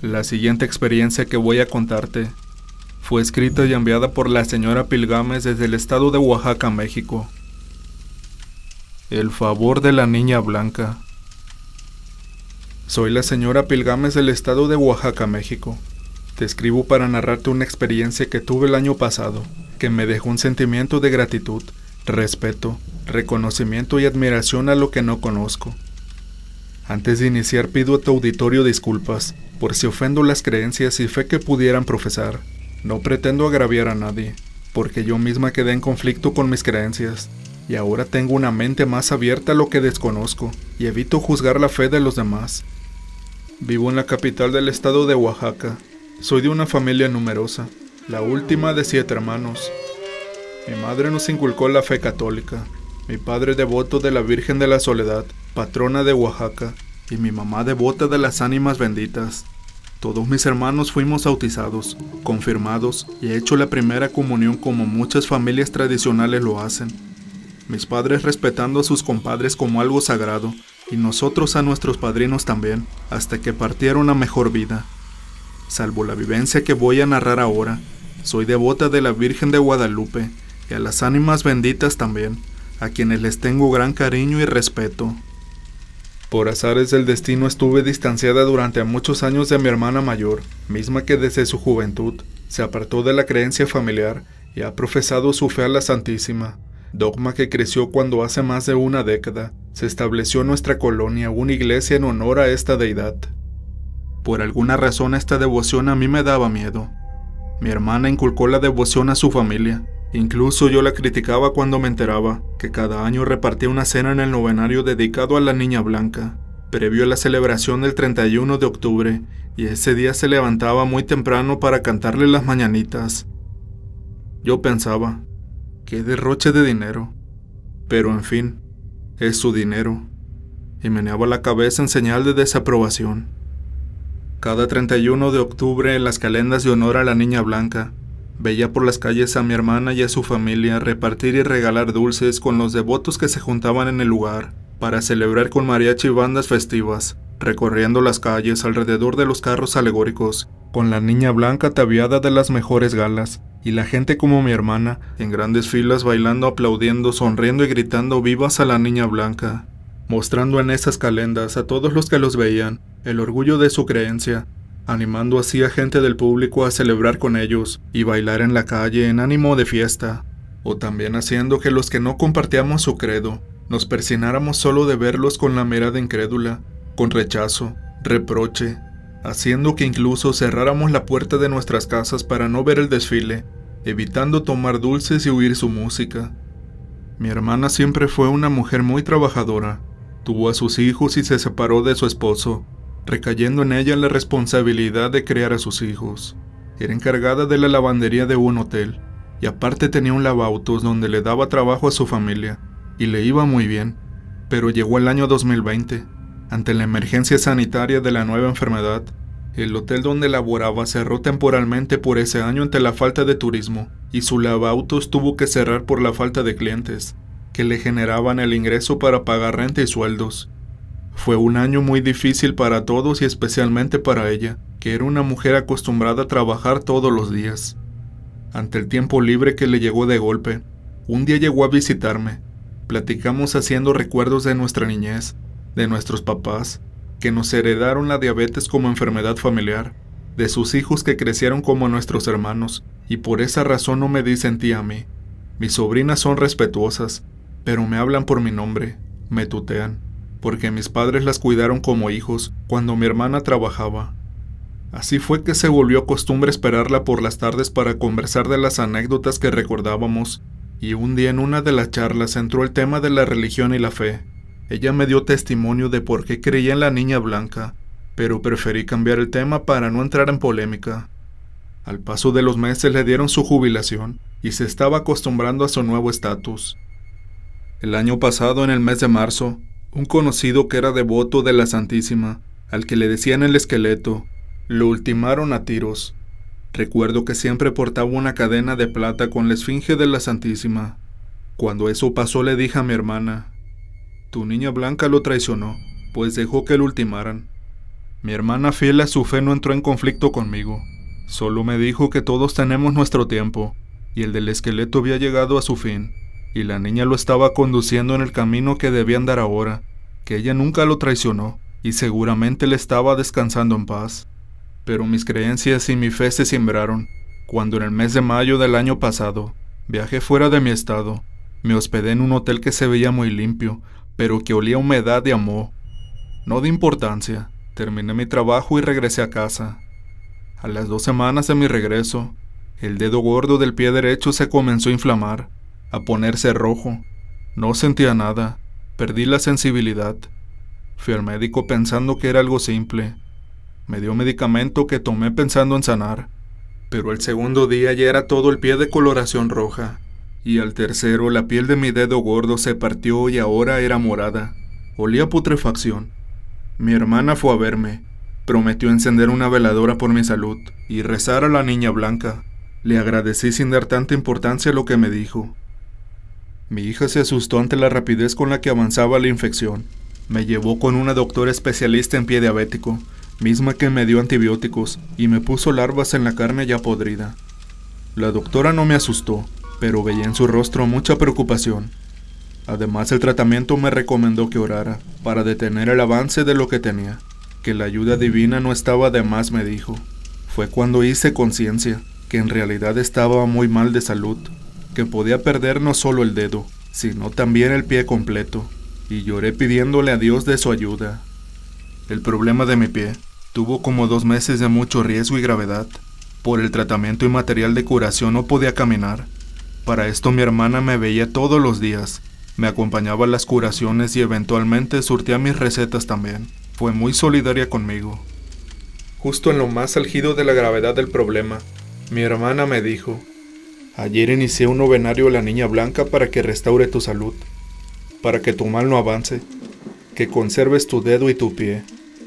La siguiente experiencia que voy a contarte fue escrita y enviada por la señora Pilgames desde el estado de Oaxaca, México. El favor de la niña blanca. Soy la señora Pilgames del estado de Oaxaca, México. Te escribo para narrarte una experiencia que tuve el año pasado, que me dejó un sentimiento de gratitud, respeto, reconocimiento y admiración a lo que no conozco. Antes de iniciar pido a tu auditorio disculpas por si ofendo las creencias y fe que pudieran profesar. No pretendo agraviar a nadie, porque yo misma quedé en conflicto con mis creencias, y ahora tengo una mente más abierta a lo que desconozco, y evito juzgar la fe de los demás. Vivo en la capital del estado de Oaxaca. Soy de una familia numerosa, la última de siete hermanos. Mi madre nos inculcó la fe católica, mi padre devoto de la Virgen de la Soledad, patrona de Oaxaca, y mi mamá devota de las ánimas benditas. Todos mis hermanos fuimos bautizados, confirmados y he hecho la primera comunión como muchas familias tradicionales lo hacen. Mis padres respetando a sus compadres como algo sagrado y nosotros a nuestros padrinos también, hasta que partieron a mejor vida. Salvo la vivencia que voy a narrar ahora, soy devota de la Virgen de Guadalupe y a las ánimas benditas también, a quienes les tengo gran cariño y respeto. Por azares del destino estuve distanciada durante muchos años de mi hermana mayor, misma que desde su juventud se apartó de la creencia familiar y ha profesado su fe a la Santísima, dogma que creció cuando hace más de una década se estableció en nuestra colonia una iglesia en honor a esta deidad. Por alguna razón esta devoción a mí me daba miedo. Mi hermana inculcó la devoción a su familia, Incluso yo la criticaba cuando me enteraba que cada año repartía una cena en el novenario dedicado a la Niña Blanca, previo a la celebración del 31 de octubre, y ese día se levantaba muy temprano para cantarle las mañanitas. Yo pensaba, qué derroche de dinero. Pero en fin, es su dinero. Y meneaba la cabeza en señal de desaprobación. Cada 31 de octubre en las calendas de honor a la Niña Blanca, Veía por las calles a mi hermana y a su familia repartir y regalar dulces con los devotos que se juntaban en el lugar para celebrar con mariachi y bandas festivas, recorriendo las calles alrededor de los carros alegóricos, con la niña blanca ataviada de las mejores galas y la gente como mi hermana, en grandes filas bailando, aplaudiendo, sonriendo y gritando vivas a la niña blanca, mostrando en esas calendas a todos los que los veían el orgullo de su creencia animando así a gente del público a celebrar con ellos y bailar en la calle en ánimo de fiesta, o también haciendo que los que no compartíamos su credo nos persináramos solo de verlos con la mirada incrédula, con rechazo, reproche, haciendo que incluso cerráramos la puerta de nuestras casas para no ver el desfile, evitando tomar dulces y oír su música. Mi hermana siempre fue una mujer muy trabajadora, tuvo a sus hijos y se separó de su esposo, recayendo en ella la responsabilidad de criar a sus hijos. Era encargada de la lavandería de un hotel, y aparte tenía un lavautos donde le daba trabajo a su familia, y le iba muy bien. Pero llegó el año 2020. Ante la emergencia sanitaria de la nueva enfermedad, el hotel donde laboraba cerró temporalmente por ese año ante la falta de turismo, y su lavautos tuvo que cerrar por la falta de clientes, que le generaban el ingreso para pagar renta y sueldos, fue un año muy difícil para todos y especialmente para ella, que era una mujer acostumbrada a trabajar todos los días. Ante el tiempo libre que le llegó de golpe, un día llegó a visitarme. Platicamos haciendo recuerdos de nuestra niñez, de nuestros papás, que nos heredaron la diabetes como enfermedad familiar, de sus hijos que crecieron como nuestros hermanos, y por esa razón no me dicen tía a mí. Mis sobrinas son respetuosas, pero me hablan por mi nombre, me tutean porque mis padres las cuidaron como hijos cuando mi hermana trabajaba. Así fue que se volvió costumbre esperarla por las tardes para conversar de las anécdotas que recordábamos, y un día en una de las charlas entró el tema de la religión y la fe. Ella me dio testimonio de por qué creía en la niña blanca, pero preferí cambiar el tema para no entrar en polémica. Al paso de los meses le dieron su jubilación y se estaba acostumbrando a su nuevo estatus. El año pasado, en el mes de marzo, un conocido que era devoto de la Santísima, al que le decían el esqueleto, lo ultimaron a tiros. Recuerdo que siempre portaba una cadena de plata con la esfinge de la Santísima. Cuando eso pasó le dije a mi hermana, tu niña blanca lo traicionó, pues dejó que lo ultimaran. Mi hermana fiel a su fe no entró en conflicto conmigo, solo me dijo que todos tenemos nuestro tiempo, y el del esqueleto había llegado a su fin y la niña lo estaba conduciendo en el camino que debía andar ahora, que ella nunca lo traicionó y seguramente le estaba descansando en paz. Pero mis creencias y mi fe se sembraron cuando en el mes de mayo del año pasado viajé fuera de mi estado. Me hospedé en un hotel que se veía muy limpio, pero que olía a humedad y amor. No de importancia, terminé mi trabajo y regresé a casa. A las dos semanas de mi regreso, el dedo gordo del pie derecho se comenzó a inflamar a ponerse rojo. No sentía nada, perdí la sensibilidad. Fui al médico pensando que era algo simple. Me dio medicamento que tomé pensando en sanar, pero el segundo día ya era todo el pie de coloración roja, y al tercero la piel de mi dedo gordo se partió y ahora era morada. Olía putrefacción. Mi hermana fue a verme, prometió encender una veladora por mi salud y rezar a la niña blanca. Le agradecí sin dar tanta importancia a lo que me dijo, mi hija se asustó ante la rapidez con la que avanzaba la infección. Me llevó con una doctora especialista en pie diabético, misma que me dio antibióticos y me puso larvas en la carne ya podrida. La doctora no me asustó, pero veía en su rostro mucha preocupación. Además el tratamiento me recomendó que orara para detener el avance de lo que tenía, que la ayuda divina no estaba de más, me dijo. Fue cuando hice conciencia que en realidad estaba muy mal de salud que podía perder no solo el dedo, sino también el pie completo, y lloré pidiéndole a Dios de su ayuda. El problema de mi pie tuvo como dos meses de mucho riesgo y gravedad. Por el tratamiento y material de curación no podía caminar. Para esto mi hermana me veía todos los días, me acompañaba a las curaciones y eventualmente surtía mis recetas también. Fue muy solidaria conmigo. Justo en lo más algido de la gravedad del problema, mi hermana me dijo, Ayer inicié un novenario a la Niña Blanca para que restaure tu salud, para que tu mal no avance, que conserves tu dedo y tu pie.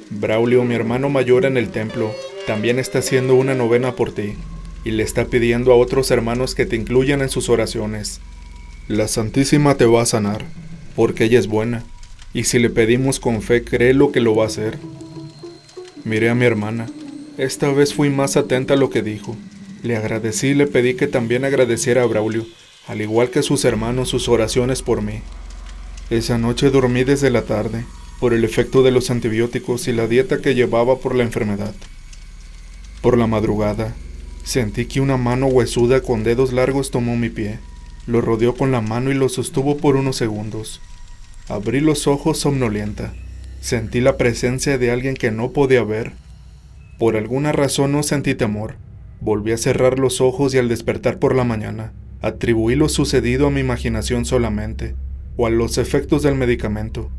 Braulio, mi hermano mayor en el templo, también está haciendo una novena por ti y le está pidiendo a otros hermanos que te incluyan en sus oraciones. La Santísima te va a sanar, porque ella es buena, y si le pedimos con fe, cree lo que lo va a hacer. Miré a mi hermana. Esta vez fui más atenta a lo que dijo. Le agradecí y le pedí que también agradeciera a Braulio, al igual que sus hermanos, sus oraciones por mí. Esa noche dormí desde la tarde, por el efecto de los antibióticos y la dieta que llevaba por la enfermedad. Por la madrugada, sentí que una mano huesuda con dedos largos tomó mi pie, lo rodeó con la mano y lo sostuvo por unos segundos. Abrí los ojos somnolienta. Sentí la presencia de alguien que no podía ver. Por alguna razón no sentí temor Volví a cerrar los ojos y al despertar por la mañana, atribuí lo sucedido a mi imaginación solamente, o a los efectos del medicamento.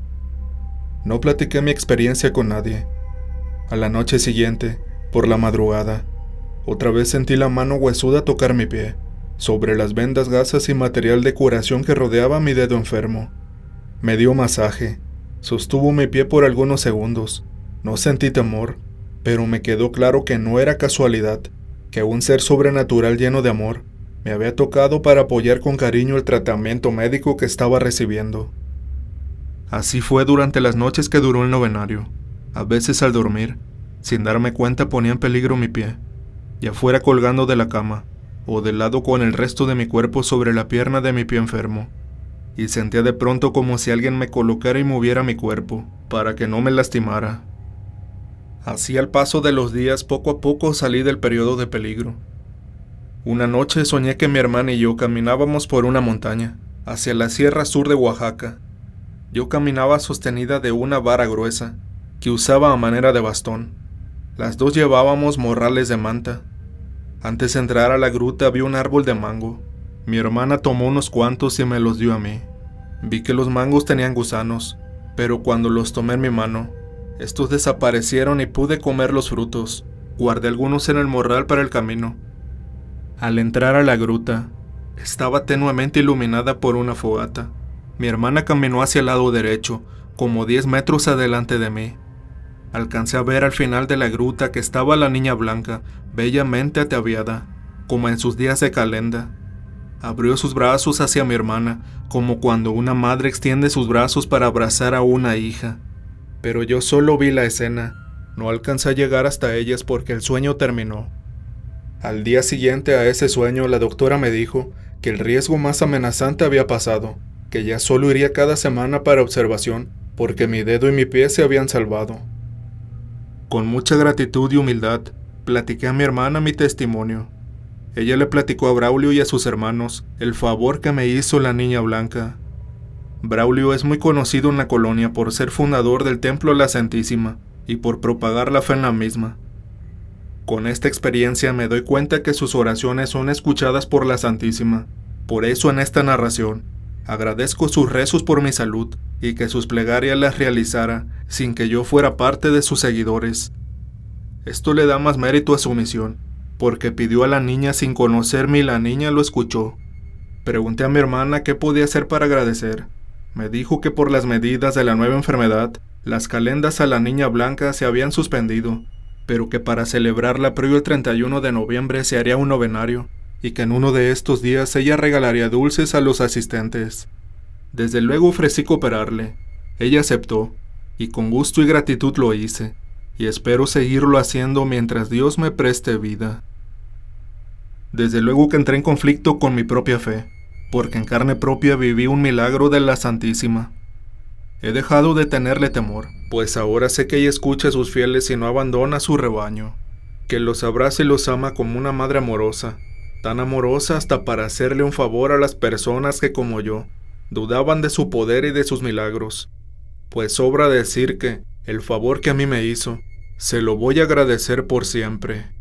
No platiqué mi experiencia con nadie. A la noche siguiente, por la madrugada, otra vez sentí la mano huesuda tocar mi pie, sobre las vendas gasas y material de curación que rodeaba mi dedo enfermo. Me dio masaje, sostuvo mi pie por algunos segundos. No sentí temor, pero me quedó claro que no era casualidad que un ser sobrenatural lleno de amor me había tocado para apoyar con cariño el tratamiento médico que estaba recibiendo. Así fue durante las noches que duró el novenario. A veces al dormir, sin darme cuenta ponía en peligro mi pie, ya fuera colgando de la cama o del lado con el resto de mi cuerpo sobre la pierna de mi pie enfermo, y sentía de pronto como si alguien me colocara y moviera mi cuerpo para que no me lastimara. Así al paso de los días poco a poco salí del periodo de peligro. Una noche soñé que mi hermana y yo caminábamos por una montaña, hacia la sierra sur de Oaxaca. Yo caminaba sostenida de una vara gruesa, que usaba a manera de bastón. Las dos llevábamos morrales de manta. Antes de entrar a la gruta vi un árbol de mango. Mi hermana tomó unos cuantos y me los dio a mí. Vi que los mangos tenían gusanos, pero cuando los tomé en mi mano, estos desaparecieron y pude comer los frutos. Guardé algunos en el morral para el camino. Al entrar a la gruta, estaba tenuamente iluminada por una fogata. Mi hermana caminó hacia el lado derecho, como 10 metros adelante de mí. Alcancé a ver al final de la gruta que estaba la niña blanca, bellamente ataviada, como en sus días de calenda. Abrió sus brazos hacia mi hermana, como cuando una madre extiende sus brazos para abrazar a una hija pero yo solo vi la escena. No alcancé a llegar hasta ellas porque el sueño terminó. Al día siguiente a ese sueño, la doctora me dijo que el riesgo más amenazante había pasado, que ya solo iría cada semana para observación porque mi dedo y mi pie se habían salvado. Con mucha gratitud y humildad, platiqué a mi hermana mi testimonio. Ella le platicó a Braulio y a sus hermanos el favor que me hizo la niña blanca, Braulio es muy conocido en la colonia por ser fundador del Templo La Santísima y por propagar la fe en la misma. Con esta experiencia me doy cuenta que sus oraciones son escuchadas por la Santísima. Por eso en esta narración, agradezco sus rezos por mi salud y que sus plegarias las realizara sin que yo fuera parte de sus seguidores. Esto le da más mérito a su misión, porque pidió a la niña sin conocerme y la niña lo escuchó. Pregunté a mi hermana qué podía hacer para agradecer, me dijo que por las medidas de la nueva enfermedad, las calendas a la Niña Blanca se habían suspendido, pero que para celebrarla previo el 31 de noviembre se haría un novenario, y que en uno de estos días ella regalaría dulces a los asistentes. Desde luego ofrecí cooperarle. Ella aceptó, y con gusto y gratitud lo hice, y espero seguirlo haciendo mientras Dios me preste vida. Desde luego que entré en conflicto con mi propia fe porque en carne propia viví un milagro de la Santísima. He dejado de tenerle temor, pues ahora sé que ella escucha a sus fieles y no abandona su rebaño, que los abraza y los ama como una madre amorosa, tan amorosa hasta para hacerle un favor a las personas que como yo dudaban de su poder y de sus milagros. Pues sobra decir que el favor que a mí me hizo, se lo voy a agradecer por siempre.